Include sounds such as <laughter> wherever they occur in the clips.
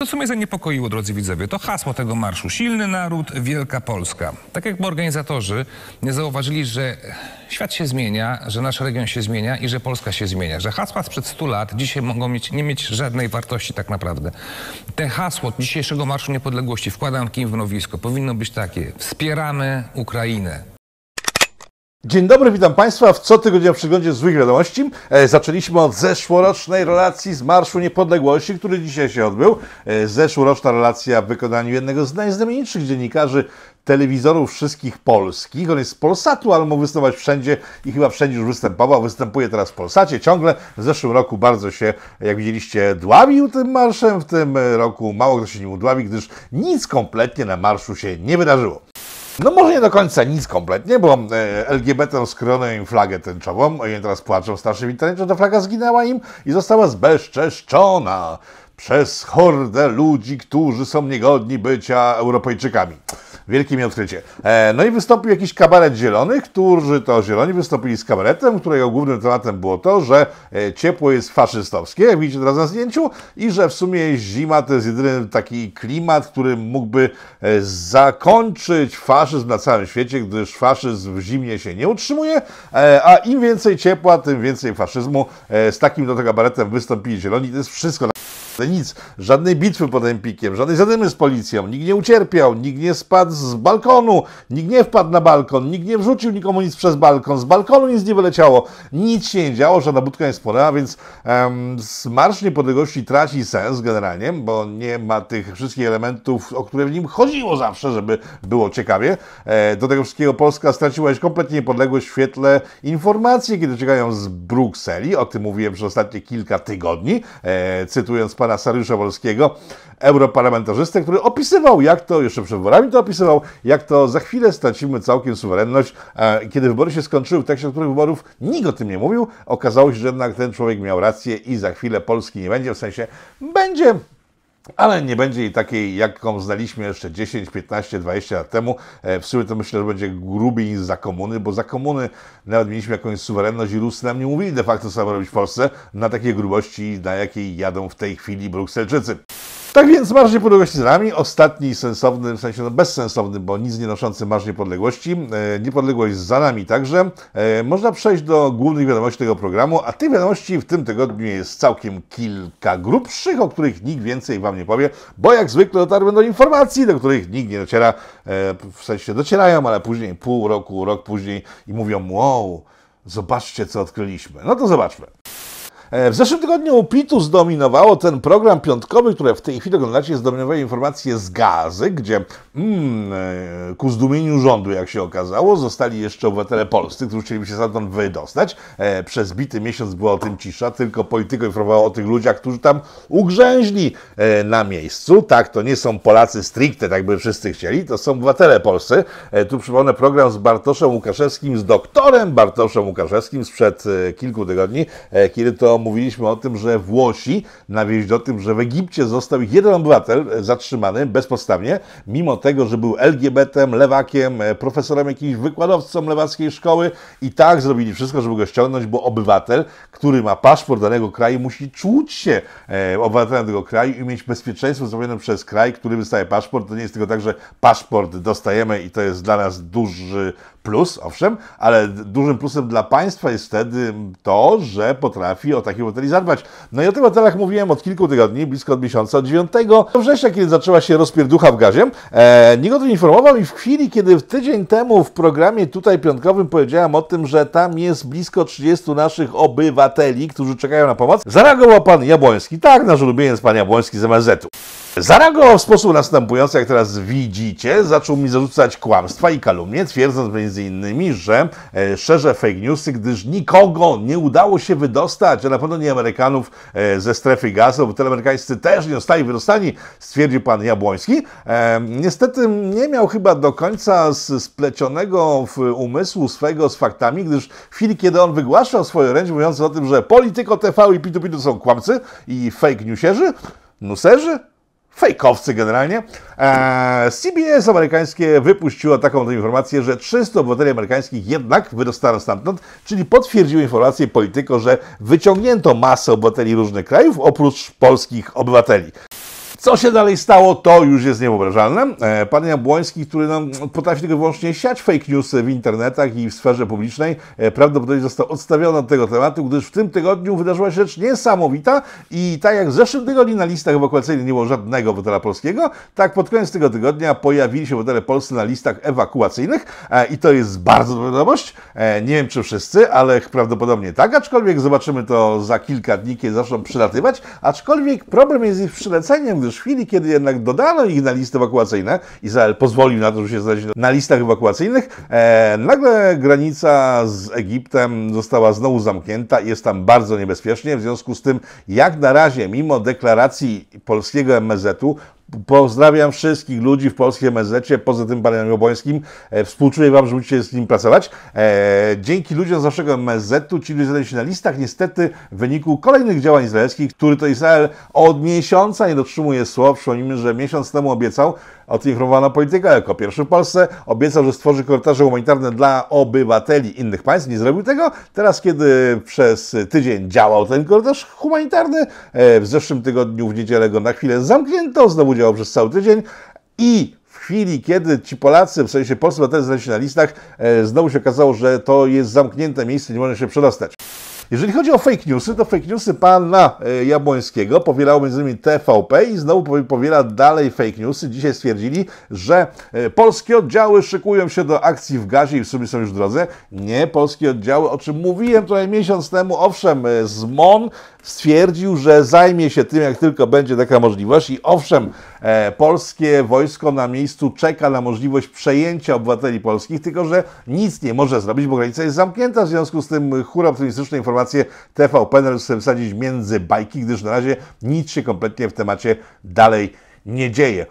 To, co mnie zaniepokoiło, drodzy widzowie, to hasło tego marszu. Silny naród, wielka Polska. Tak jak organizatorzy nie zauważyli, że świat się zmienia, że nasz region się zmienia i że Polska się zmienia. Że hasła sprzed 100 lat dzisiaj mogą mieć, nie mieć żadnej wartości tak naprawdę. Te hasło dzisiejszego Marszu Niepodległości, wkładam kim w nowisko, powinno być takie. Wspieramy Ukrainę. Dzień dobry, witam Państwa w co tygodniu przeglądzie złych wiadomości. E, zaczęliśmy od zeszłorocznej relacji z Marszu Niepodległości, który dzisiaj się odbył. E, zeszłoroczna relacja w wykonaniu jednego z najznamienitszych dziennikarzy telewizorów wszystkich polskich. On jest z Polsatu, ale mógł występować wszędzie i chyba wszędzie już występował. Występuje teraz w Polsacie ciągle. W zeszłym roku bardzo się, jak widzieliście, dławił tym marszem. W tym e, roku mało kto się nim udławi, gdyż nic kompletnie na marszu się nie wydarzyło. No może nie do końca nic kompletnie, bo e, LGBT skroną im flagę tęczową, oni teraz płaczą starszym internecie, że ta flaga zginęła im i została zbezczeszczona przez hordę ludzi, którzy są niegodni bycia Europejczykami. Wielkie mi odkrycie. E, no i wystąpił jakiś kabaret zielonych, którzy to zieloni wystąpili z kabaretem, którego głównym tematem było to, że e, ciepło jest faszystowskie, jak widzicie teraz na zdjęciu, i że w sumie zima to jest jedyny taki klimat, który mógłby e, zakończyć faszyzm na całym świecie, gdyż faszyzm w zimnie się nie utrzymuje, a im więcej ciepła, tym więcej faszyzmu. Z takim do tego kabaretem wystąpili zieloni. To jest wszystko nic, żadnej bitwy pod Empikiem, żadnej zadymy z policją, nikt nie ucierpiał, nikt nie spadł z balkonu, nikt nie wpadł na balkon, nikt nie wrzucił nikomu nic przez balkon, z balkonu nic nie wyleciało, nic się nie działo, żadna budka nie spłonęła, więc em, Marsz Niepodległości traci sens generalnie, bo nie ma tych wszystkich elementów, o które w nim chodziło zawsze, żeby było ciekawie. E, do tego wszystkiego Polska straciła już kompletnie niepodległość w świetle informacji, kiedy czekają z Brukseli, o tym mówiłem przez ostatnie kilka tygodni, e, cytując pan pana Sariusza Wolskiego, europarlamentarzystę, który opisywał, jak to, jeszcze przed wyborami to opisywał, jak to za chwilę stracimy całkiem suwerenność. E, kiedy wybory się skończyły, w od których wyborów nikt o tym nie mówił, okazało się, że jednak ten człowiek miał rację i za chwilę Polski nie będzie, w sensie będzie ale nie będzie jej takiej, jaką znaliśmy jeszcze 10, 15, 20 lat temu. E, w sumie to myślę, że będzie grubiej niż za komuny, bo za komuny nawet mieliśmy jakąś suwerenność i Rusy nam nie mówili de facto, co robić w Polsce na takiej grubości, na jakiej jadą w tej chwili Brukselczycy. Tak więc Marsz Niepodległości z nami, ostatni sensowny, w sensie no bezsensowny, bo nic nie noszący Marsz Niepodległości. E, niepodległość za nami także. E, można przejść do głównych wiadomości tego programu, a tych wiadomości w tym tygodniu jest całkiem kilka grubszych, o których nikt więcej Wam nie powie, bo jak zwykle dotarłem do informacji, do których nikt nie dociera, e, w sensie docierają, ale później pół roku, rok później i mówią, wow, zobaczcie co odkryliśmy. No to zobaczmy. E, w zeszłym tygodniu PITU zdominowało ten program piątkowy, który w tej chwili oglądacie, zdominowały informacje z gazy, gdzie mm, e, ku zdumieniu rządu, jak się okazało, zostali jeszcze obywatele polscy, którzy chcieliby się stamtąd wydostać. E, przez bity miesiąc była o tym cisza, tylko polityka informowała o tych ludziach, którzy tam ugrzęźli na miejscu. Tak, to nie są Polacy stricte, tak by wszyscy chcieli, to są obywatele polscy. Tu przypomnę program z Bartoszem Łukaszewskim, z doktorem Bartoszem Łukaszewskim sprzed kilku tygodni, kiedy to mówiliśmy o tym, że Włosi nawieźli o tym, że w Egipcie został ich jeden obywatel e, zatrzymany bezpodstawnie, mimo tego, że był LGBT, lewakiem, e, profesorem jakimś wykładowcą lewackiej szkoły i tak zrobili wszystko, żeby go ściągnąć, bo obywatel, który ma paszport danego kraju, musi czuć się e, obywatelem tego kraju i mieć bezpieczeństwo zrobione przez kraj, który wystaje paszport. To nie jest tylko tak, że paszport dostajemy i to jest dla nas duży plus, owszem, ale dużym plusem dla państwa jest wtedy to, że potrafi od takich hoteli zadbać. No i o tych hotelach mówiłem od kilku tygodni, blisko od miesiąca, od 9 września, kiedy zaczęła się rozpierducha w gazie. E, nikt o tym informował i w chwili, kiedy w tydzień temu w programie tutaj piątkowym powiedziałem o tym, że tam jest blisko 30 naszych obywateli, którzy czekają na pomoc, zareagował pan Jabłoński. Tak, nasz ulubieniec pan Jabłoński z MSZ-u. Zareagował w sposób następujący, jak teraz widzicie, zaczął mi zarzucać kłamstwa i kalumnie, twierdząc m.in., że e, szerzę fake newsy, gdyż nikogo nie udało się wydostać, a na pewno nie Amerykanów e, ze strefy gazu, bo amerykańscy też nie zostali wydostani, stwierdził pan Jabłoński. E, niestety nie miał chyba do końca splecionego w umysłu swego z faktami, gdyż w chwili, kiedy on wygłaszał swoje ręce mówiąc o tym, że Polityko TV i Pitu Pitu są kłamcy i fake newsierzy, nuserzy, fejkowcy generalnie. Eee, CBS amerykańskie wypuściło taką informację, że 300 obywateli amerykańskich jednak wydostano stamtąd, czyli potwierdziły informację polityko, że wyciągnięto masę obywateli różnych krajów oprócz polskich obywateli. Co się dalej stało, to już jest niewyobrażalne. E, Pan Jabłoński, który nam potrafi tylko wyłącznie siać fake news w internetach i w sferze publicznej, e, prawdopodobnie został odstawiony od tego tematu, gdyż w tym tygodniu wydarzyła się rzecz niesamowita i tak jak w zeszłym tygodniu na listach ewakuacyjnych nie było żadnego obywatela polskiego, tak pod koniec tego tygodnia pojawili się obywatele polscy na listach ewakuacyjnych e, i to jest bardzo dobra wiadomość. Nie wiem, czy wszyscy, ale prawdopodobnie tak, aczkolwiek zobaczymy to za kilka dni, kiedy zaczną przylatywać, aczkolwiek problem jest z ich przyleceniem, gdyż Otóż w chwili, kiedy jednak dodano ich na listy ewakuacyjne, Izrael pozwolił na to, żeby się znaleźć na listach ewakuacyjnych, e, nagle granica z Egiptem została znowu zamknięta i jest tam bardzo niebezpiecznie. W związku z tym, jak na razie, mimo deklaracji polskiego MZ-u, Pozdrawiam wszystkich ludzi w polskim MSZ, poza tym panem Jobońskim. E, współczuję wam, że musicie z nim pracować. E, dzięki ludziom z naszego MSZ-u ci ludzie znaleźli się na listach, niestety w wyniku kolejnych działań izraelskich, który to Izrael od miesiąca nie dotrzymuje słowa, Przypomnijmy, że miesiąc temu obiecał, odinformowano polityka jako pierwszy w Polsce. Obiecał, że stworzy korytarze humanitarne dla obywateli innych państw. Nie zrobił tego. Teraz, kiedy przez tydzień działał ten korytarz humanitarny, e, w zeszłym tygodniu w niedzielę go na chwilę zamknięto, znowu działał przez cały tydzień i w chwili, kiedy ci Polacy, w sensie polscy obywatele znaleźli się na listach, e, znowu się okazało, że to jest zamknięte miejsce, nie można się przedostać. Jeżeli chodzi o fake newsy, to fake newsy pana e, Jabłońskiego powielało między innymi TVP i znowu powiela dalej fake newsy. Dzisiaj stwierdzili, że e, polskie oddziały szykują się do akcji w gazie i w sumie są już w drodze. Nie, polskie oddziały, o czym mówiłem tutaj miesiąc temu, owszem, e, z MON stwierdził, że zajmie się tym, jak tylko będzie taka możliwość i owszem, E, polskie wojsko na miejscu czeka na możliwość przejęcia obywateli polskich, tylko że nic nie może zrobić, bo granica jest zamknięta. W związku z tym hura optymistyczne informacje TVP należy sobie wsadzić między bajki, gdyż na razie nic się kompletnie w temacie dalej nie dzieje.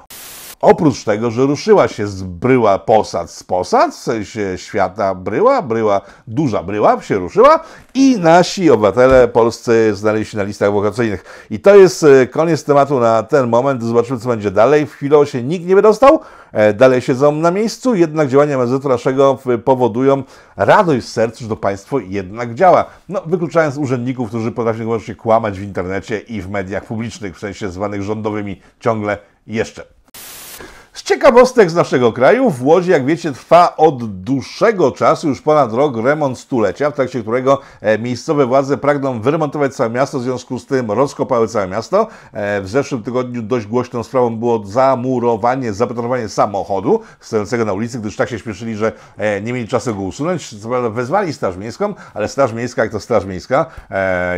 Oprócz tego, że ruszyła się z bryła posad z posad, w sensie świata bryła, bryła, duża bryła się ruszyła i nasi obywatele polscy znaleźli się na listach wokacyjnych. I to jest e, koniec tematu na ten moment. Zobaczymy, co będzie dalej. W chwilę się nikt nie wydostał, e, dalej siedzą na miejscu, jednak działania MZU naszego powodują radość w sercu, że to państwo jednak działa. No, wykluczając urzędników, którzy potrafią właśnie kłamać w internecie i w mediach publicznych, w sensie zwanych rządowymi ciągle jeszcze. Z ciekawostek z naszego kraju w Łodzi, jak wiecie, trwa od dłuższego czasu, już ponad rok, remont stulecia, w trakcie którego e, miejscowe władze pragną wyremontować całe miasto, w związku z tym rozkopały całe miasto. E, w zeszłym tygodniu dość głośną sprawą było zamurowanie, zabetonowanie samochodu stojącego na ulicy, gdyż tak się śpieszyli, że e, nie mieli czasu go usunąć. Co prawda wezwali Straż Miejską, ale Straż Miejska, jak to Straż Miejska,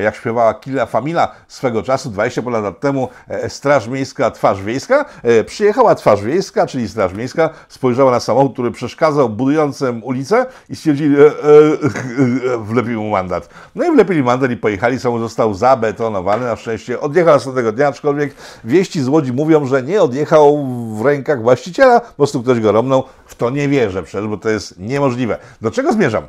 jak śpiewała Killa Famila swego czasu, 20 ponad lat temu, Straż Miejska, twarz wiejska, przyjechała twarz wiejska, Miejska, czyli Straż Miejska, spojrzała na samochód, który przeszkadzał budującym ulicę i stwierdzili, e, e, e, wlepił mu mandat. No i wlepili mandat i pojechali, samochód został zabetonowany, na szczęście odjechał następnego dnia, aczkolwiek wieści z Łodzi mówią, że nie odjechał w rękach właściciela, po prostu ktoś go romnął. W to nie wierzę przecież, bo to jest niemożliwe. Do czego zmierzam?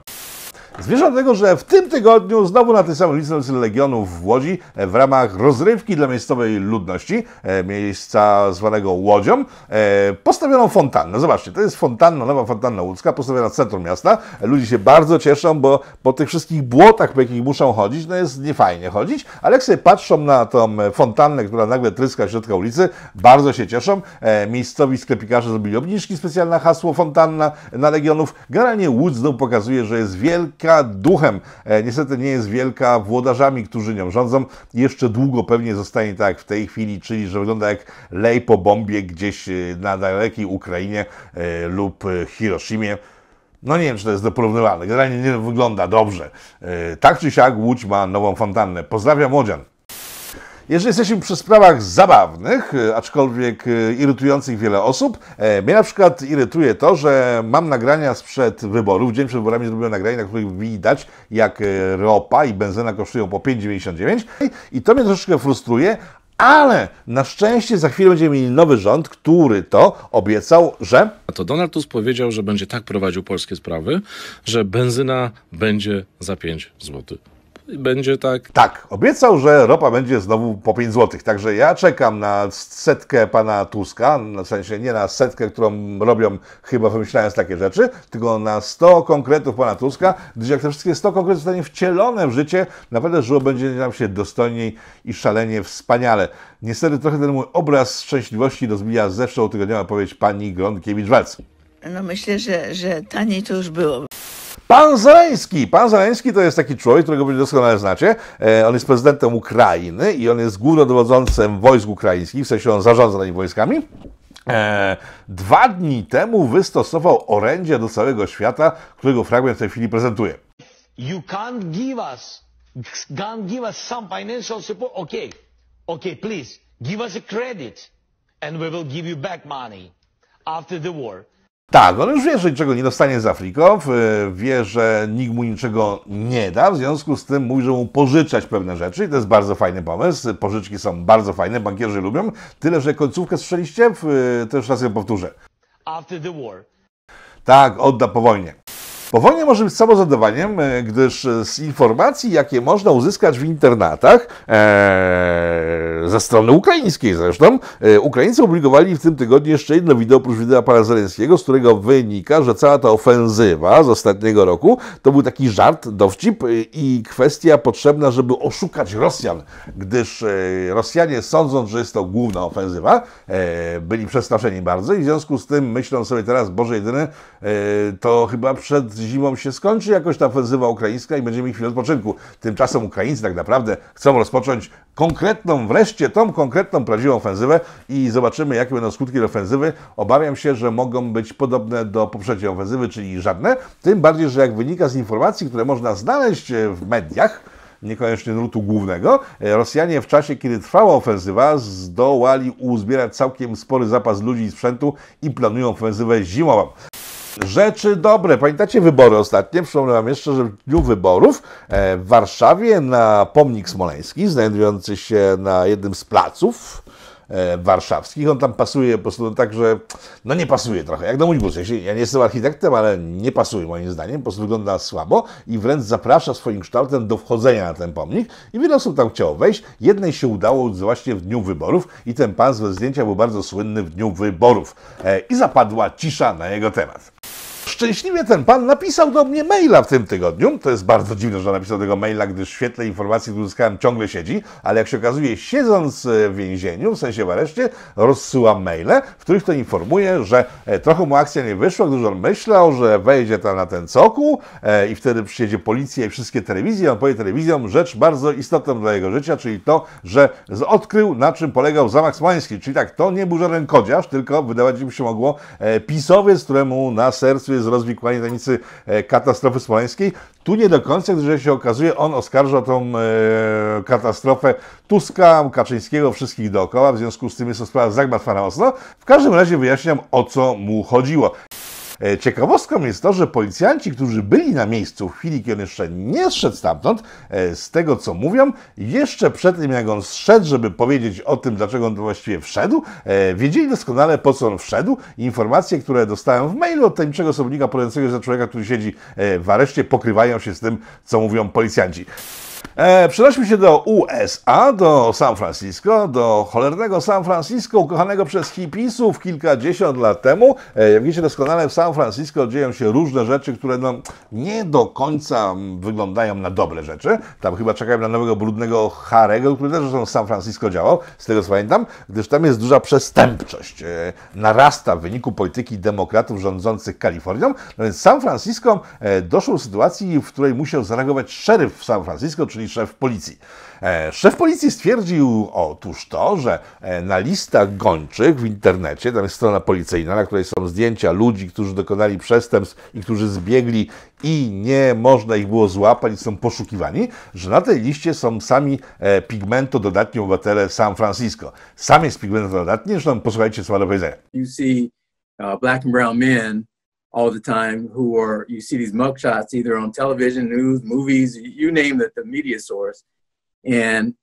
Zmierzam do tego, że w tym tygodniu znowu na tej samej ulicy Legionów w Łodzi e, w ramach rozrywki dla miejscowej ludności, e, miejsca zwanego Łodzią, e, postawiono fontannę. Zobaczcie, to jest fontanna, nowa fontanna łódzka, postawiona w centrum miasta. Ludzie się bardzo cieszą, bo po tych wszystkich błotach, po jakich muszą chodzić, no jest niefajnie chodzić, ale jak sobie patrzą na tą fontannę, która nagle tryska środku ulicy, bardzo się cieszą. Miejscowi sklepikarze zrobili obniżki specjalne hasło fontanna na Legionów. Generalnie Łódź znów pokazuje, że jest wielka wielka duchem, e, niestety nie jest wielka włodarzami, którzy nią rządzą. Jeszcze długo pewnie zostanie tak jak w tej chwili, czyli że wygląda jak lej po bombie gdzieś e, na dalekiej Ukrainie e, lub Hiroshimie. No nie wiem, czy to jest doporównywalne. Generalnie nie wygląda dobrze. Tak czy siak Łódź ma nową fontannę. Pozdrawiam Łodzian. Jeżeli jesteśmy przy sprawach zabawnych, y, aczkolwiek y, irytujących wiele osób, e, mnie na przykład irytuje to, że mam nagrania sprzed wyborów. Dzień przed wyborami zrobiłem nagranie, na których widać, jak e, ropa i benzyna kosztują po 5,99 i to mnie troszeczkę frustruje, ale na szczęście za chwilę będziemy mieli nowy rząd, który to obiecał, że. A to Donald Tusk powiedział, że będzie tak prowadził polskie sprawy, że benzyna będzie za 5 zł będzie tak. Tak, obiecał, że ropa będzie znowu po 5 zł. Także ja czekam na setkę pana Tuska, na sensie nie na setkę, którą robią chyba wymyślając takie rzeczy, tylko na 100 konkretów pana Tuska, gdyż jak te wszystkie 100 konkretów zostanie wcielone w życie, naprawdę żyło będzie nam się dostojniej i szalenie wspaniale. Niestety trochę ten mój obraz szczęśliwości rozbija zeszłą tygodniową powiedzieć pani Gronkiewicz-Walc. No myślę, że, że taniej to już było. Pan Zaleński. Pan Zaleński to jest taki człowiek, którego będziecie doskonale znacie. E, on jest prezydentem Ukrainy i on jest głównodowodzącym wojsk ukraińskich, w sensie on zarządza tymi wojskami. E, dwa dni temu wystosował orędzie do całego świata, którego fragment w tej chwili prezentuje. You can't give us, can't give us some financial support. Okay, okay, please, give us a credit and we will give you back money after the war. Tak, on już wie, że niczego nie dostanie z Afriką, wie, że nikt mu niczego nie da, w związku z tym mówi, że mu pożyczać pewne rzeczy i to jest bardzo fajny pomysł. Pożyczki są bardzo fajne, bankierzy lubią, tyle że końcówkę strzeliście, to już raz ją powtórzę. After the war. Tak, odda po wojnie. Po wojnie może być samozadowaniem, e, gdyż e, z informacji, jakie można uzyskać w internatach, e, ze strony ukraińskiej zresztą, e, Ukraińcy opublikowali w tym tygodniu jeszcze jedno wideo, oprócz wideo pana Zeleńskiego, z którego wynika, że cała ta ofensywa z ostatniego roku to był taki żart, dowcip i kwestia potrzebna, żeby oszukać Rosjan, gdyż Rosjanie sądząc, że jest to główna ofensywa, byli przestraszeni bardzo i w związku z tym myślą sobie teraz, Boże jedyny, to chyba przed zimą się skończy jakoś ta ofensywa ukraińska i będziemy mieli chwilę odpoczynku. Tymczasem Ukraińcy tak naprawdę chcą rozpocząć konkretną, wreszcie tą konkretną, prawdziwą ofensywę i zobaczymy, jakie będą skutki ofensywy. Obawiam się, że mogą być podobne do poprzedniej ofensywy, czyli żadne. Tym bardziej, że jak wynika z informacji, które można znaleźć e, w mediach, niekoniecznie nurtu głównego. E, Rosjanie w czasie, kiedy trwała ofensywa, zdołali uzbierać całkiem spory zapas ludzi i sprzętu i planują ofensywę zimową. Rzeczy dobre. Pamiętacie wybory ostatnie? Przypomnę Wam jeszcze, że w dniu wyborów e, w Warszawie na pomnik smoleński, znajdujący się na jednym z placów, E, warszawskich. On tam pasuje po prostu no tak, że no nie pasuje trochę, jak do mój budżet. Ja nie jestem architektem, ale nie pasuje moim zdaniem, po prostu wygląda słabo i wręcz zaprasza swoim kształtem do wchodzenia na ten pomnik i wiele osób tam chciało wejść. Jednej się udało właśnie w dniu wyborów i ten pan z zdjęcia był bardzo słynny w dniu wyborów e, i zapadła cisza na jego temat. Szczęśliwie ten pan napisał do mnie maila w tym tygodniu. To jest bardzo dziwne, że napisał tego maila, gdyż w świetle informacji, które uzyskałem, ciągle siedzi, ale jak się okazuje, siedząc e, w więzieniu, w sensie w areszcie, rozsyłam maile, w których to informuje, że e, trochę mu akcja nie wyszła, gdyż on myślał, że wejdzie tam na ten cokół e, i wtedy przyjedzie policja i wszystkie telewizje. On powie telewizjom rzecz bardzo istotną dla jego życia, czyli to, że odkrył, na czym polegał zamach smoleński. Czyli tak, to nie był żaden kodziarz, tylko wydawać mi się mogło pisowiec, któremu na sercu z rozwikłania tajemnicy e, katastrofy smoleńskiej. Tu nie do końca, gdyż się okazuje, on oskarża tą e, katastrofę Tuska, Kaczyńskiego, wszystkich dookoła, w związku z tym jest to sprawa zagmatwana mocno. W każdym razie wyjaśniam, o co mu chodziło. E, ciekawostką jest to, że policjanci, którzy byli na miejscu w chwili, kiedy jeszcze nie zszedł stamtąd, e, z tego co mówią, jeszcze przed tym jak on zszedł, żeby powiedzieć o tym, dlaczego on właściwie wszedł, e, wiedzieli doskonale po co on wszedł. Informacje, które dostają w mailu od tajemniczego osobnika podającego za człowieka, który siedzi w areszcie, pokrywają się z tym, co mówią policjanci. E, przenośmy się do USA, do San Francisco, do cholernego San Francisco, ukochanego przez hipisów kilkadziesiąt lat temu. E, jak wiecie doskonale, w San Francisco dzieją się różne rzeczy, które no, nie do końca wyglądają na dobre rzeczy. Tam chyba czekają na nowego brudnego Harego, który też zresztą w San Francisco działał, z tego co pamiętam, gdyż tam jest duża przestępczość. E, narasta w wyniku polityki demokratów rządzących Kalifornią. No więc San Francisco e, doszło do sytuacji, w której musiał zareagować szeryf w San Francisco, czyli szef policji. E, szef policji stwierdził otóż to, że e, na listach gończych w internecie, tam jest strona policyjna, na której są zdjęcia ludzi, którzy dokonali przestępstw i którzy zbiegli i nie można ich było złapać, są poszukiwani, że na tej liście są sami e, Pigmento dodatni obywatele San Francisco. Sam jest Pigmento dodatni, zresztą posłuchajcie, co ma do powiedzenia. You see uh, black and brown men all the time who are you see these mugshots either on television news movies you name it the media source and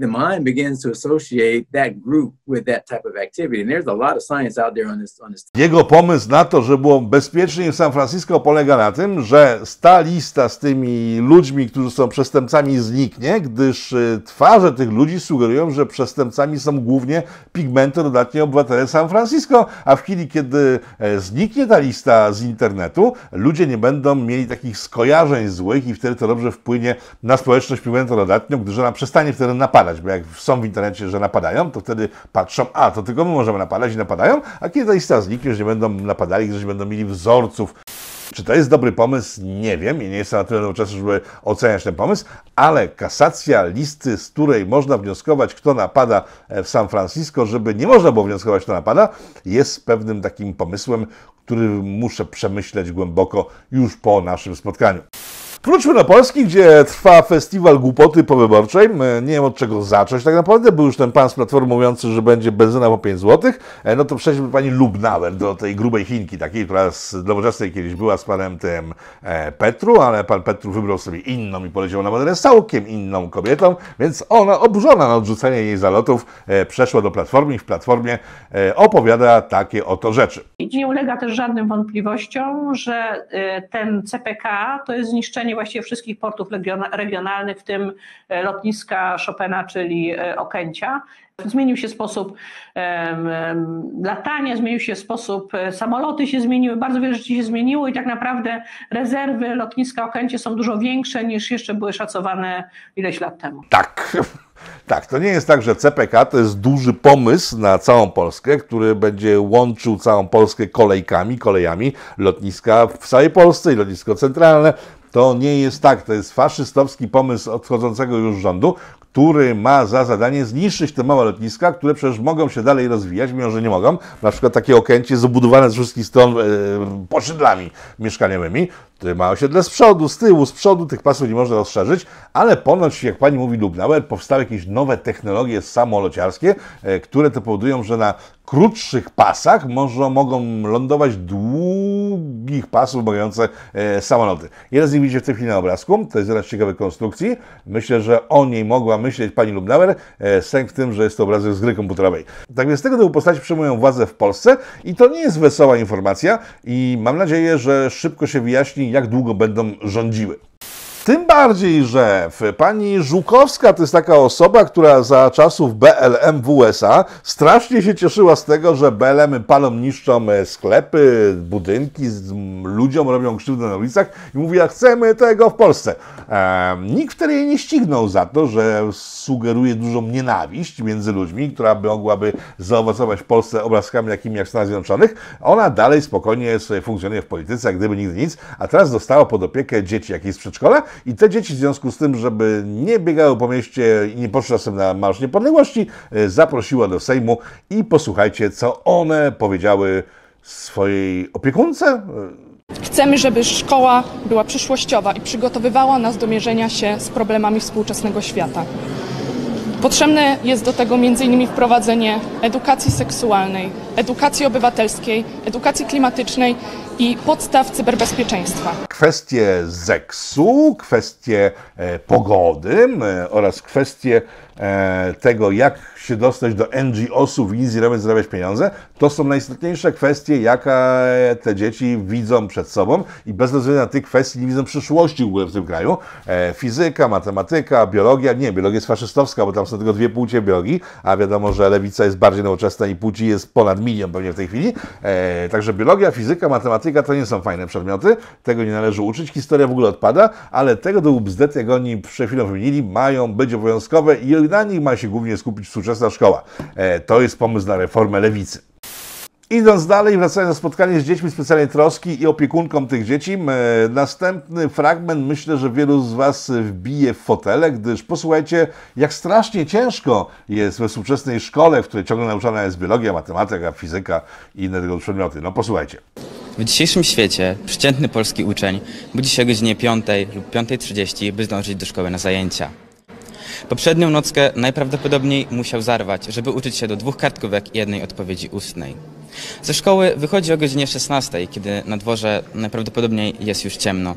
the mind begins to associate that group with that type of activity. And there's a lot of science out there on this, on this. Jego pomysł na to, że było bezpiecznie w San Francisco polega na tym, że ta lista z tymi ludźmi, którzy są przestępcami zniknie, gdyż y, twarze tych ludzi sugerują, że przestępcami są głównie pigmenty dodatnie obywatele San Francisco, a w chwili, kiedy e, zniknie ta lista z internetu, ludzie nie będą mieli takich skojarzeń złych i wtedy to dobrze wpłynie na społeczność dodatnią, gdyż ona przestanie wtedy napadać napadać, bo jak są w internecie, że napadają, to wtedy patrzą, a to tylko my możemy napadać i napadają, a kiedy ta lista zniknie, już nie będą napadali, gdyż będą mieli wzorców. Czy to jest dobry pomysł? Nie wiem i nie jestem na tyle nowoczesny, żeby oceniać ten pomysł, ale kasacja listy, z której można wnioskować, kto napada e, w San Francisco, żeby nie można było wnioskować, kto napada, jest pewnym takim pomysłem, który muszę przemyśleć głęboko już po naszym spotkaniu. Wróćmy do Polski, gdzie trwa festiwal głupoty powyborczej. E, nie wiem od czego zacząć tak naprawdę. Był już ten pan z Platformy mówiący, że będzie benzyna po 5 zł. E, no to przejdźmy pani Lubnauer do tej grubej Chinki takiej, która z nowoczesnej kiedyś była z panem tym e, Petru, ale pan Petru wybrał sobie inną i poleciał na Maderę całkiem inną kobietą, więc ona oburzona na odrzucenie jej zalotów przeszła do Platformy i w Platformie opowiada takie oto rzeczy. Nie ulega też żadnym wątpliwościom, że ten CPK to jest zniszczenie terenie właściwie wszystkich portów regionalnych, w tym e, lotniska Chopina, czyli e, Okęcia. Zmienił się sposób latania, zmienił się sposób, e, samoloty się zmieniły, bardzo wiele rzeczy się zmieniło i tak naprawdę rezerwy lotniska Okęcie są dużo większe niż jeszcze były szacowane ileś lat temu. Tak. <laughs> Tak, to nie jest tak, że CPK to jest duży pomysł na całą Polskę, który będzie łączył całą Polskę kolejkami, kolejami lotniska w całej Polsce i lotnisko centralne to nie jest tak. To jest faszystowski pomysł odchodzącego już rządu, który ma za zadanie zniszczyć te małe lotniska, które przecież mogą się dalej rozwijać, mimo że nie mogą. Na przykład takie okęcie zbudowane z wszystkich stron yy, poszydlami mieszkaniowymi, który ma osiedle z przodu, z tyłu, z przodu, tych pasów nie można rozszerzyć, ale ponoć, jak pani mówi Lubnauer, powstały jakieś nowe technologie samolociarskie, e, które to powodują, że na krótszych pasach może, mogą lądować długich pasów mające e, samoloty. Jeden z nich widzicie w tej chwili na obrazku, to jest jedna z ciekawych konstrukcji. Myślę, że o niej mogła myśleć pani Lubnauer, e, sęk w tym, że jest to obrazek z gry komputerowej. Tak więc z tego typu postaci przyjmują władzę w Polsce i to nie jest wesoła informacja i mam nadzieję, że szybko się wyjaśni, jak długo będą rządziły. Tym bardziej, że pani Żukowska to jest taka osoba, która za czasów BLM w USA strasznie się cieszyła z tego, że BLM palą, niszczą e, sklepy, budynki, ludziom robią krzywdę na ulicach i mówiła, chcemy tego w Polsce. E, nikt wtedy jej nie ścignął za to, że sugeruje dużą nienawiść między ludźmi, która mogłaby zaowocować w Polsce obrazkami takimi jak Stanów Zjednoczonych. Ona dalej spokojnie funkcjonuje w polityce, jak gdyby nigdy nic, a teraz dostała pod opiekę dzieci jakiejś z przedszkola i te dzieci w związku z tym, żeby nie biegały po mieście i nie poszły czasem na Marsz Niepodległości, e, zaprosiła do Sejmu i posłuchajcie, co one powiedziały swojej opiekunce. Chcemy, żeby szkoła była przyszłościowa i przygotowywała nas do mierzenia się z problemami współczesnego świata. Potrzebne jest do tego m.in. wprowadzenie edukacji seksualnej, edukacji obywatelskiej, edukacji klimatycznej i podstaw cyberbezpieczeństwa. Kwestie zeksu, kwestie e, pogody oraz kwestie e, tego, jak się dostać do NGO-sów i zrobić, zarabiać pieniądze, to są najistotniejsze kwestie, jaka e, te dzieci widzą przed sobą i bez rozwiązania tych kwestii nie widzą przyszłości w ogóle w tym kraju. Fizyka, matematyka, biologia, nie, biologia jest faszystowska, bo tam są tylko dwie płcie biologii, a wiadomo, że lewica jest bardziej nowoczesna i płci jest ponad milion milion pewnie w tej chwili. E, także biologia, fizyka, matematyka to nie są fajne przedmioty, tego nie należy uczyć, historia w ogóle odpada, ale tego do ubzdet, jak oni przed chwilą wymienili, mają być obowiązkowe i na nich ma się głównie skupić współczesna szkoła. E, to jest pomysł na reformę lewicy. Idąc dalej, wracając na spotkanie z dziećmi specjalnej troski i opiekunką tych dzieci, e, następny fragment myślę, że wielu z Was wbije w fotele, gdyż posłuchajcie, jak strasznie ciężko jest we współczesnej szkole, w której ciągle nauczana jest biologia, matematyka, fizyka i inne tego przedmioty. No posłuchajcie. W dzisiejszym świecie przeciętny polski uczeń budzi się o godzinie 5 lub 5.30, by zdążyć do szkoły na zajęcia. Poprzednią nockę najprawdopodobniej musiał zarwać, żeby uczyć się do dwóch kartkówek i jednej odpowiedzi ustnej. Ze szkoły wychodzi o godzinie 16, kiedy na dworze najprawdopodobniej jest już ciemno.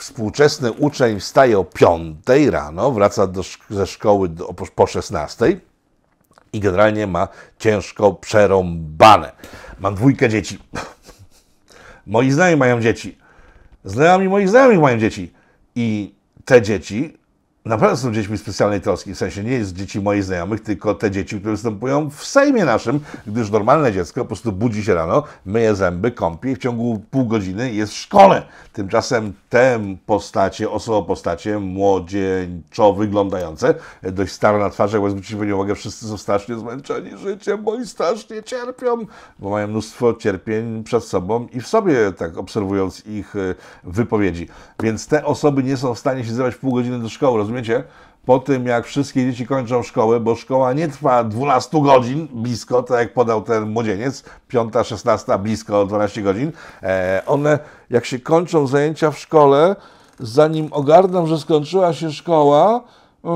Współczesny uczeń wstaje o 5 rano, wraca do, ze szkoły do, po 16 i generalnie ma ciężko przerąbane. Mam dwójkę dzieci. Moi znajomi mają dzieci. Znajomi moich znajomych mają dzieci. I te dzieci na pewno są dziećmi specjalnej troski, w sensie nie jest dzieci moich znajomych, tylko te dzieci, które występują w Sejmie naszym, gdyż normalne dziecko po prostu budzi się rano, myje zęby, kąpi i w ciągu pół godziny jest w szkole. Tymczasem te postacie, osobopostacie młodzieńczo wyglądające, dość staro na twarzy, jak zwrócić nie uwagę, wszyscy są strasznie zmęczeni życiem, bo i strasznie cierpią, bo mają mnóstwo cierpień przed sobą i w sobie, tak obserwując ich e, wypowiedzi. Więc te osoby nie są w stanie się zebrać pół godziny do szkoły, rozumiecie? Po tym, jak wszystkie dzieci kończą szkołę, bo szkoła nie trwa 12 godzin blisko, tak jak podał ten młodzieniec, 5, 16 blisko 12 godzin, e, one jak się kończą zajęcia w szkole, zanim ogarną, że skończyła się szkoła, yy,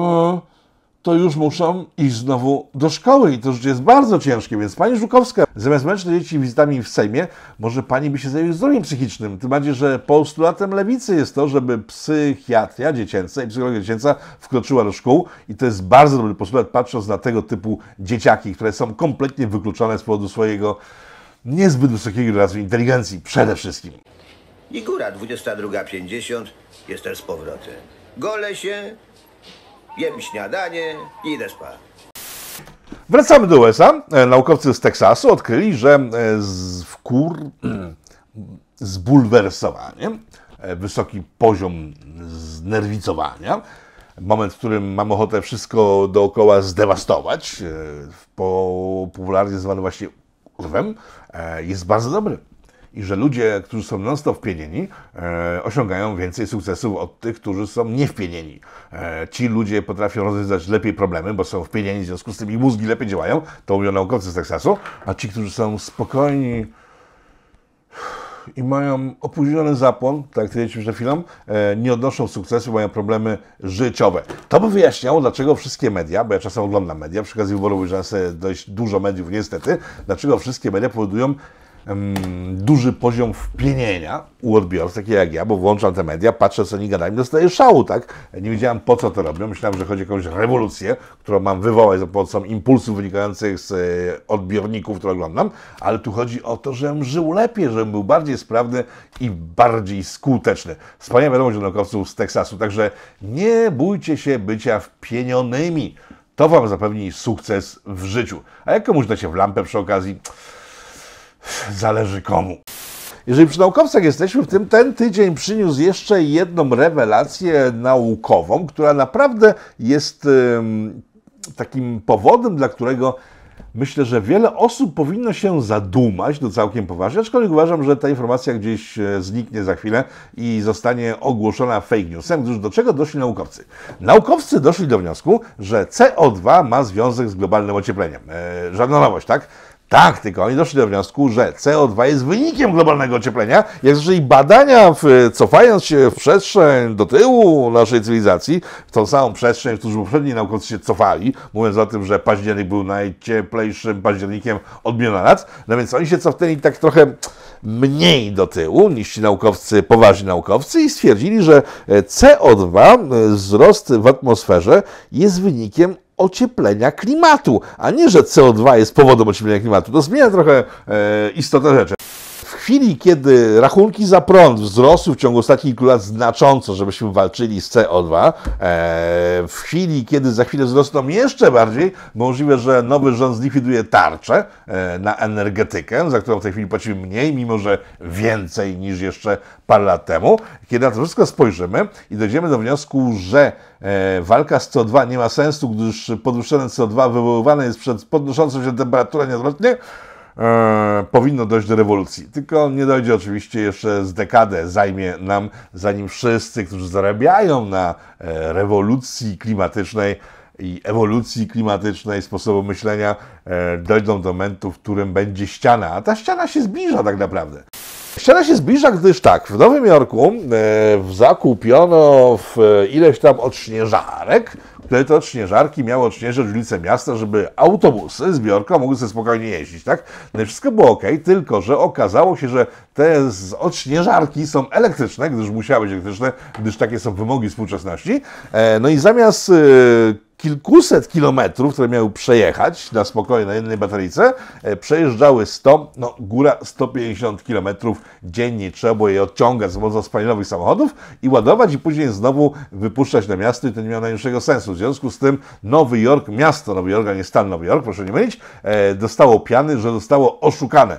to już muszą iść znowu do szkoły i to już jest bardzo ciężkie, więc pani Żukowska, zamiast męczyć dzieci wizytami w Sejmie, może pani by się zajęła zdrowiem psychicznym, tym bardziej, że postulatem lewicy jest to, żeby psychiatria dziecięca i psychologia dziecięca wkroczyła do szkół i to jest bardzo dobry postulat, patrząc na tego typu dzieciaki, które są kompletnie wykluczone z powodu swojego niezbyt wysokiego razu inteligencji przede wszystkim. I góra 22.50, jestem z powrotem. Gole się, jem śniadanie i idę spać. Wracamy do USA. E, naukowcy z Teksasu odkryli, że e, w kur... E, zbulwersowanie, wysoki poziom znerwicowania, moment, w którym mam ochotę wszystko dookoła zdewastować, popularnie zwany właśnie urwem, jest bardzo dobry i że ludzie, którzy są mnóstwo wpienieni, e, osiągają więcej sukcesów od tych, którzy są niewpienieni. E, ci ludzie potrafią rozwiązać lepiej problemy, bo są wpienieni, w związku z tym ich mózgi lepiej działają, to mówią naukowcy z Teksasu, a ci, którzy są spokojni, i mają opóźniony zapłon, tak jak powiedzieliśmy przed chwilą, e, nie odnoszą sukcesu, mają problemy życiowe. To by wyjaśniało, dlaczego wszystkie media, bo ja czasem oglądam media, przy okazji wyboru ujrzałem dość dużo mediów niestety, dlaczego wszystkie media powodują um, duży poziom wpienienia u odbiorców takich jak ja, bo włączam te media, patrzę co oni gadają, dostaję szału, tak? Nie wiedziałem po co to robią, myślałem, że chodzi o jakąś rewolucję, którą mam wywołać za pomocą impulsów wynikających z e, odbiorników, które oglądam, ale tu chodzi o to, żebym żył lepiej, żebym był bardziej sprawny i bardziej skuteczny. Wspaniała wiadomość dla naukowców z Teksasu, także nie bójcie się bycia wpienionymi. To Wam zapewni sukces w życiu. A jak komuś da się w lampę przy okazji, zależy komu. Jeżeli przy naukowcach jesteśmy w tym, ten tydzień przyniósł jeszcze jedną rewelację naukową, która naprawdę jest um, takim powodem, dla którego myślę, że wiele osób powinno się zadumać, do całkiem poważnie, aczkolwiek uważam, że ta informacja gdzieś e, zniknie za chwilę i zostanie ogłoszona fake newsem, gdyż do czego doszli naukowcy? Naukowcy doszli do wniosku, że CO2 ma związek z globalnym ociepleniem. Eee, żadna nowość, tak? Tak, tylko oni doszli do wniosku, że CO2 jest wynikiem globalnego ocieplenia. Jak zaczęli badania, w, cofając się w przestrzeń do tyłu naszej cywilizacji, w tą samą przestrzeń, którą poprzedni naukowcy się cofali, mówiąc o tym, że październik był najcieplejszym październikiem od miliona lat, no więc oni się cofnęli tak trochę mniej do tyłu niż ci naukowcy, poważni naukowcy i stwierdzili, że CO2, e, wzrost w atmosferze jest wynikiem ocieplenia klimatu, a nie, że CO2 jest powodem ocieplenia klimatu. To zmienia trochę e, istotę rzeczy chwili, kiedy rachunki za prąd wzrosły w ciągu ostatnich kilku lat znacząco, żebyśmy walczyli z CO2, e, w chwili, kiedy za chwilę wzrosną jeszcze bardziej, możliwe, że nowy rząd zlikwiduje tarczę e, na energetykę, za którą w tej chwili płacimy mniej, mimo że więcej niż jeszcze parę lat temu. Kiedy na to wszystko spojrzymy i dojdziemy do wniosku, że e, walka z CO2 nie ma sensu, gdyż podwyższone CO2 wywoływane jest przez podnoszącą się temperaturę nieodwrotnie, e, powinno dojść do rewolucji. Tylko nie dojdzie oczywiście jeszcze z dekadę, zajmie nam, zanim wszyscy, którzy zarabiają na e, rewolucji klimatycznej, i ewolucji klimatycznej, sposobu myślenia e, dojdą do momentu, w którym będzie ściana. A ta ściana się zbliża tak naprawdę. Ściana się zbliża, gdyż tak, w Nowym Jorku e, zakupiono w e, ileś tam odśnieżarek, które to odśnieżarki miały odśnieżać ulice miasta, żeby autobusy z mogły sobie spokojnie jeździć, tak? No i wszystko było ok, tylko że okazało się, że te odśnieżarki są elektryczne, gdyż musiały być elektryczne, gdyż takie są wymogi współczesności. E, no i zamiast kilkuset kilometrów, które miały przejechać na spokojnie na jednej bateryjce, e, przejeżdżały 100, no góra 150 kilometrów dziennie. Trzeba było je odciągać z mocno spalinowych samochodów i ładować i później znowu wypuszczać na miasto i to nie miało najmniejszego sensu. W związku z tym Nowy Jork, miasto Nowy Jork, a nie stan Nowy Jork, proszę nie mylić, e, dostało piany, że zostało oszukane.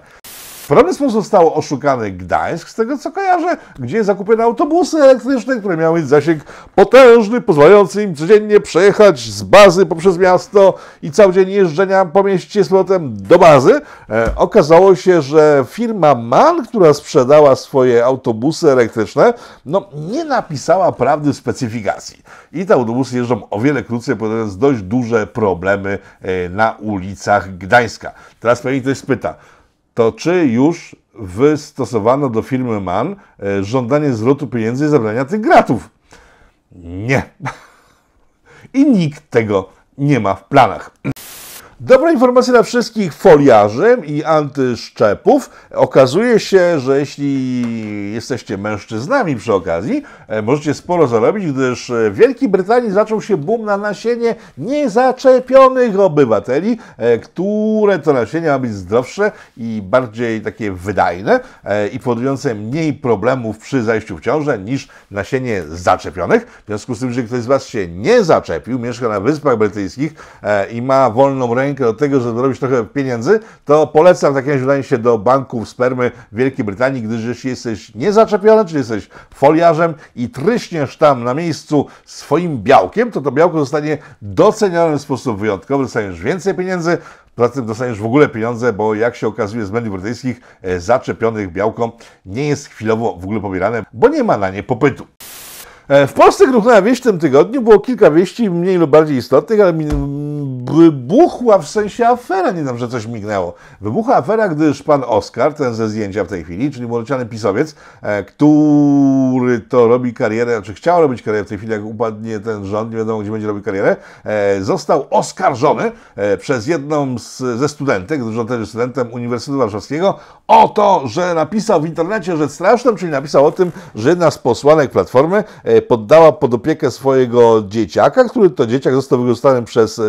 W podobny sposób został oszukany Gdańsk, z tego co kojarzę, gdzie zakupiono autobusy elektryczne, które miały mieć zasięg potężny, pozwalający im codziennie przejechać z bazy poprzez miasto i cały dzień jeżdżenia po mieście z powrotem do bazy. E, okazało się, że firma MAN, która sprzedała swoje autobusy elektryczne, no nie napisała prawdy specyfikacji. I te autobusy jeżdżą o wiele krócej, ponieważ dość duże problemy e, na ulicach Gdańska. Teraz pewnie ktoś pyta to czy już wystosowano do firmy MAN e, żądanie zwrotu pieniędzy i zabrania tych gratów? Nie. <laughs> I nikt tego nie ma w planach. Dobra informacja dla wszystkich foliarzy i antyszczepów. Okazuje się, że jeśli jesteście mężczyznami przy okazji, e, możecie sporo zarobić, gdyż e, w Wielkiej Brytanii zaczął się boom na nasienie niezaczepionych obywateli, e, które to nasienie ma być zdrowsze i bardziej takie wydajne i powodujące mniej problemów przy zajściu w ciążę niż nasienie zaczepionych. W związku z tym, że ktoś z Was się nie zaczepił, mieszka na Wyspach Brytyjskich i ma wolną rękę, rękę do tego, żeby zrobić trochę pieniędzy, to polecam takie takim udanie się do banków spermy w Wielkiej Brytanii, gdyż jeśli jesteś niezaczepiony, czyli jesteś foliarzem i tryśniesz tam na miejscu swoim białkiem, to to białko zostanie docenione w sposób wyjątkowy, dostaniesz więcej pieniędzy, Poza tym dostaniesz w ogóle pieniądze, bo jak się okazuje z mediów brytyjskich, e, zaczepionych białko nie jest chwilowo w ogóle pobierane, bo nie ma na nie popytu. E, w polskich ruchnach wieść w tym tygodniu było kilka wieści mniej lub bardziej istotnych, ale wybuchła w sensie afera, nie wiem, że coś mignęło. Wybuchła afera, gdyż pan Oskar, ten ze zdjęcia w tej chwili, czyli młodociany pisowiec, e, który to robi karierę, czy chciał robić karierę w tej chwili, jak upadnie ten rząd, nie wiadomo gdzie będzie robił karierę, e, został oskarżony przez jedną z, ze studentek, gdyż on też jest studentem Uniwersytetu Warszawskiego, o to, że napisał w internecie rzecz straszną, czyli napisał o tym, że jedna z posłanek Platformy E, poddała pod opiekę swojego dzieciaka, który to dzieciak został wykorzystany przez e,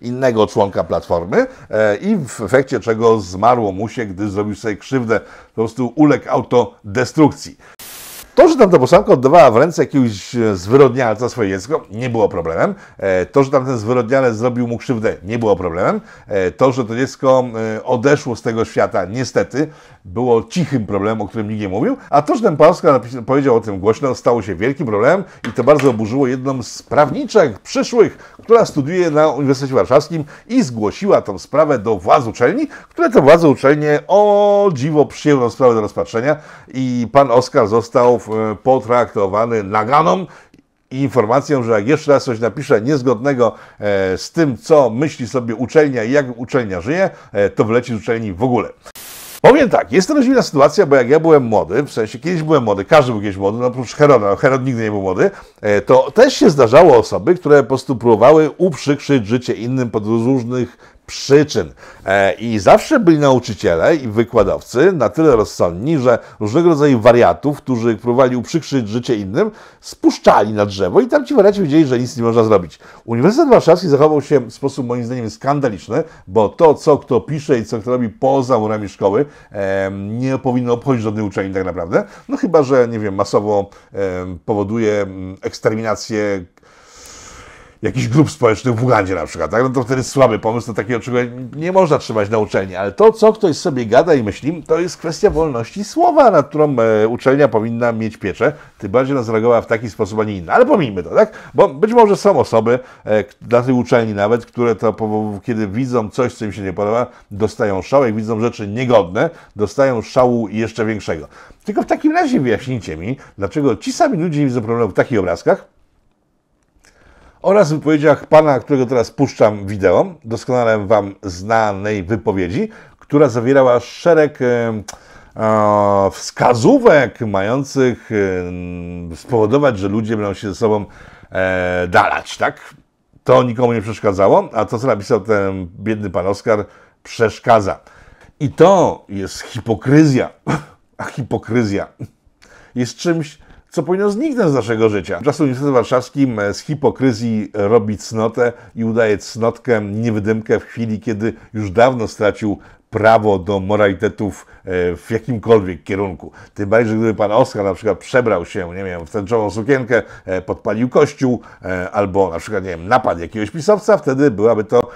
innego członka platformy e, i w efekcie czego zmarło mu się, gdy zrobił sobie krzywdę, po prostu uległ autodestrukcji. To, że tamta posłanka oddawała w ręce jakiegoś e, zwyrodnialca swoje dziecko, nie było problemem. E, to, że tamten zwyrodnialec zrobił mu krzywdę, nie było problemem. E, to, że to dziecko odeszło z tego świata, niestety, było cichym problemem, o którym nikt nie mówił. A to, że ten Polska powiedział o tym głośno, stało się wielkim problemem i to bardzo oburzyło jedną z prawniczek przyszłych, która studiuje na Uniwersytecie Warszawskim i zgłosiła tą sprawę do władz uczelni, które to władze uczelnie o dziwo przyjęły sprawę do rozpatrzenia i pan Oskar został E, potraktowany naganą informacją, że jak jeszcze raz coś napisze niezgodnego e, z tym, co myśli sobie uczelnia i jak uczelnia żyje, e, to wleci z uczelni w ogóle. Powiem tak, jest to dziwna sytuacja, bo jak ja byłem młody, w sensie kiedyś byłem młody, każdy był kiedyś młody, no oprócz Heroda, no Herod nigdy nie był młody, to też się zdarzało osoby, które po prostu próbowały uprzykrzyć życie innym pod różnych przyczyn. E, I zawsze byli nauczyciele i wykładowcy na tyle rozsądni, że różnego rodzaju wariatów, którzy próbowali uprzykrzyć życie innym, spuszczali na drzewo i tam ci wariaci wiedzieli, że nic nie można zrobić. Uniwersytet Warszawski zachował się w sposób moim zdaniem skandaliczny, bo to, co kto pisze i co kto robi poza murami szkoły, nie powinno obchodzić żadnej uczelni tak naprawdę. No chyba, że, nie wiem, masowo powoduje mm, eksterminację jakichś grup społecznych w Ugandzie na przykład, tak? no to wtedy słaby pomysł, to takiego czego nie można trzymać na uczelni, ale to, co ktoś sobie gada i myśli, to jest kwestia wolności słowa, nad którą e, uczelnia powinna mieć pieczę, Ty bardziej nas reagowała w taki sposób, a nie inny, ale pomijmy to, tak? Bo być może są osoby e, na tej uczelni nawet, które to, kiedy widzą coś, co im się nie podoba, dostają szał, jak widzą rzeczy niegodne, dostają szału jeszcze większego. Tylko w takim razie wyjaśnijcie mi, dlaczego ci sami ludzie widzą problem w takich obrazkach, oraz wypowiedziach pana, którego teraz puszczam wideo, doskonale wam znanej wypowiedzi, która zawierała szereg wskazówek mających spowodować, że ludzie będą się ze sobą e, dalać, tak? To nikomu nie przeszkadzało, a to, co napisał ten biedny pan Oskar, przeszkadza. I to jest hipokryzja. <laughs> A hipokryzja jest czymś, co powinno zniknąć z naszego życia. Czas Uniwersytet Warszawski e, z hipokryzji e, robi cnotę i udaje cnotkę, niewydymkę w chwili, kiedy już dawno stracił prawo do moralitetów e, w jakimkolwiek kierunku. Tym bardziej, że gdyby pan Oskar na przykład przebrał się, nie wiem, w tęczową sukienkę, e, podpalił kościół, e, albo na przykład, nie wiem, napadł jakiegoś pisowca, wtedy byłaby to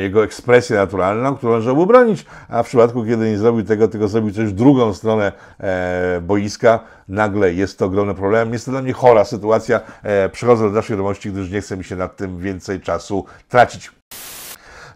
jego ekspresja naturalna, którą należałoby bronić, a w przypadku, kiedy nie zrobił tego, tylko zrobił coś w drugą stronę boiska, nagle jest to ogromny problem. Jest to dla mnie chora sytuacja. Przychodzę do naszej wiadomości, gdyż nie chce mi się nad tym więcej czasu tracić.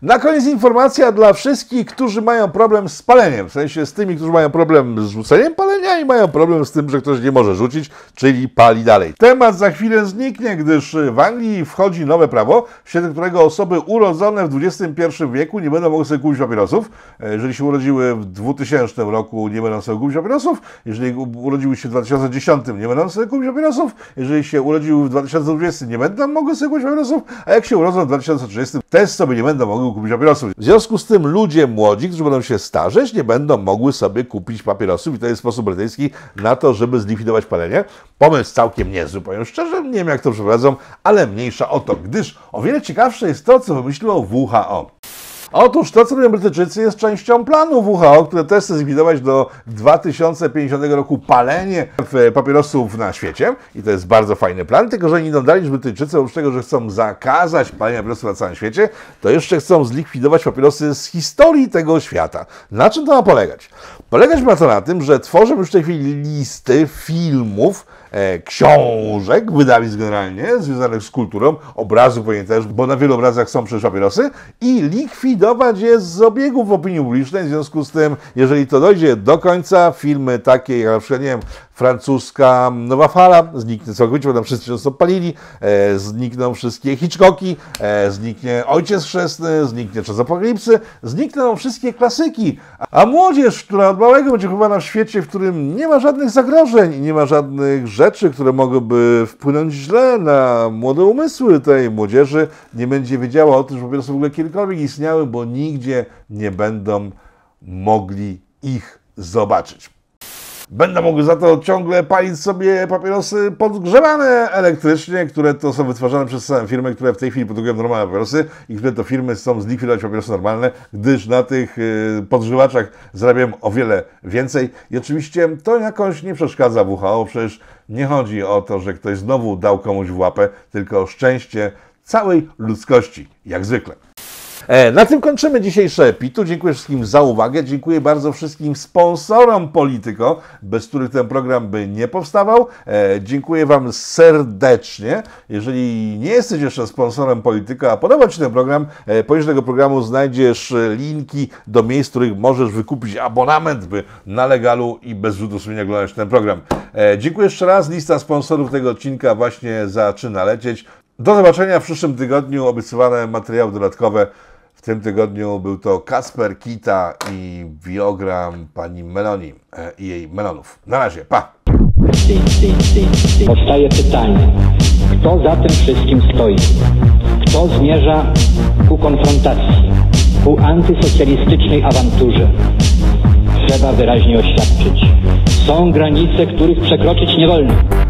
Na koniec informacja dla wszystkich, którzy mają problem z paleniem, w sensie z tymi, którzy mają problem z rzuceniem palenia i mają problem z tym, że ktoś nie może rzucić, czyli pali dalej. Temat za chwilę zniknie, gdyż w Anglii wchodzi nowe prawo, w świetle którego osoby urodzone w XXI wieku nie będą mogły sobie kupić papierosów. E, Jeżeli się urodziły w 2000 roku, nie będą sobie kupić papierosów. Jeżeli urodziły się w 2010, nie będą sobie kupić papierosów. Jeżeli się urodziły w 2020, nie będą mogły sobie kupić papierosów. A jak się urodzą w 2030, też sobie nie będą mogły kupić papierosów. W związku z tym ludzie młodzi, którzy będą się starzeć, nie będą mogły sobie kupić papierosów i to jest sposób brytyjski na to, żeby zlikwidować palenie. Pomysł całkiem niezły, powiem szczerze, nie wiem jak to przeprowadzą, ale mniejsza o to, gdyż o wiele ciekawsze jest to, co wymyśliło WHO. Otóż to, co robią Brytyjczycy, jest częścią planu WHO, które też chce zlikwidować do 2050 roku palenie e, papierosów na świecie. I to jest bardzo fajny plan, tylko że nie dodali, że Brytyjczycy oprócz tego, że chcą zakazać palenia papierosów na całym świecie, to jeszcze chcą zlikwidować papierosy z historii tego świata. Na czym to ma polegać? Polegać ma to na tym, że tworzą już w tej chwili listy filmów, E, książek, wydawnictw generalnie, związanych z kulturą, obrazów pewnie też, bo na wielu obrazach są przecież papierosy, i likwidować je z obiegów opinii publicznej. W związku z tym, jeżeli to dojdzie do końca, filmy takie jak na przykład, nie wiem, francuska Nowa Fala, zniknie całkowicie, bo tam wszyscy się palili, e, znikną wszystkie Hitchcocki, e, zniknie Ojciec Chrzestny, zniknie Czas Apokalipsy, znikną wszystkie klasyki. A młodzież, która od małego będzie chowana w świecie, w którym nie ma żadnych zagrożeń i nie ma żadnych rzeczy, które mogłyby wpłynąć źle na młode umysły tej młodzieży, nie będzie wiedziała o tym, że po prostu w ogóle kiedykolwiek istniały, bo nigdzie nie będą mogli ich zobaczyć. Będę mógł za to ciągle palić sobie papierosy podgrzewane elektrycznie, które to są wytwarzane przez same firmy, które w tej chwili produkują normalne papierosy i które to firmy chcą zlikwidować papierosy normalne, gdyż na tych y, podgrzewaczach zarabiam o wiele więcej. I oczywiście to jakoś nie przeszkadza WHO, przecież nie chodzi o to, że ktoś znowu dał komuś w łapę, tylko o szczęście całej ludzkości, jak zwykle. E, na tym kończymy dzisiejsze Pitu. Dziękuję wszystkim za uwagę. Dziękuję bardzo wszystkim sponsorom Polityko, bez których ten program by nie powstawał. E, dziękuję Wam serdecznie. Jeżeli nie jesteś jeszcze sponsorem Polityko, a podoba Ci się ten program, e, poniżej tego programu znajdziesz linki do miejsc, w których możesz wykupić abonament, by na legalu i bez rzutu sumienia oglądać ten program. Dziękuję jeszcze raz. Lista sponsorów tego odcinka właśnie zaczyna lecieć. Do zobaczenia w przyszłym tygodniu. Obiecywane materiały dodatkowe. W tym tygodniu był to Kasper Kita i biogram pani Meloni e, i jej melonów. Na razie, pa! Powstaje pytanie, kto za tym wszystkim stoi? Kto zmierza ku konfrontacji, ku antysocjalistycznej awanturze? Trzeba wyraźnie oświadczyć, są granice, których przekroczyć nie wolno.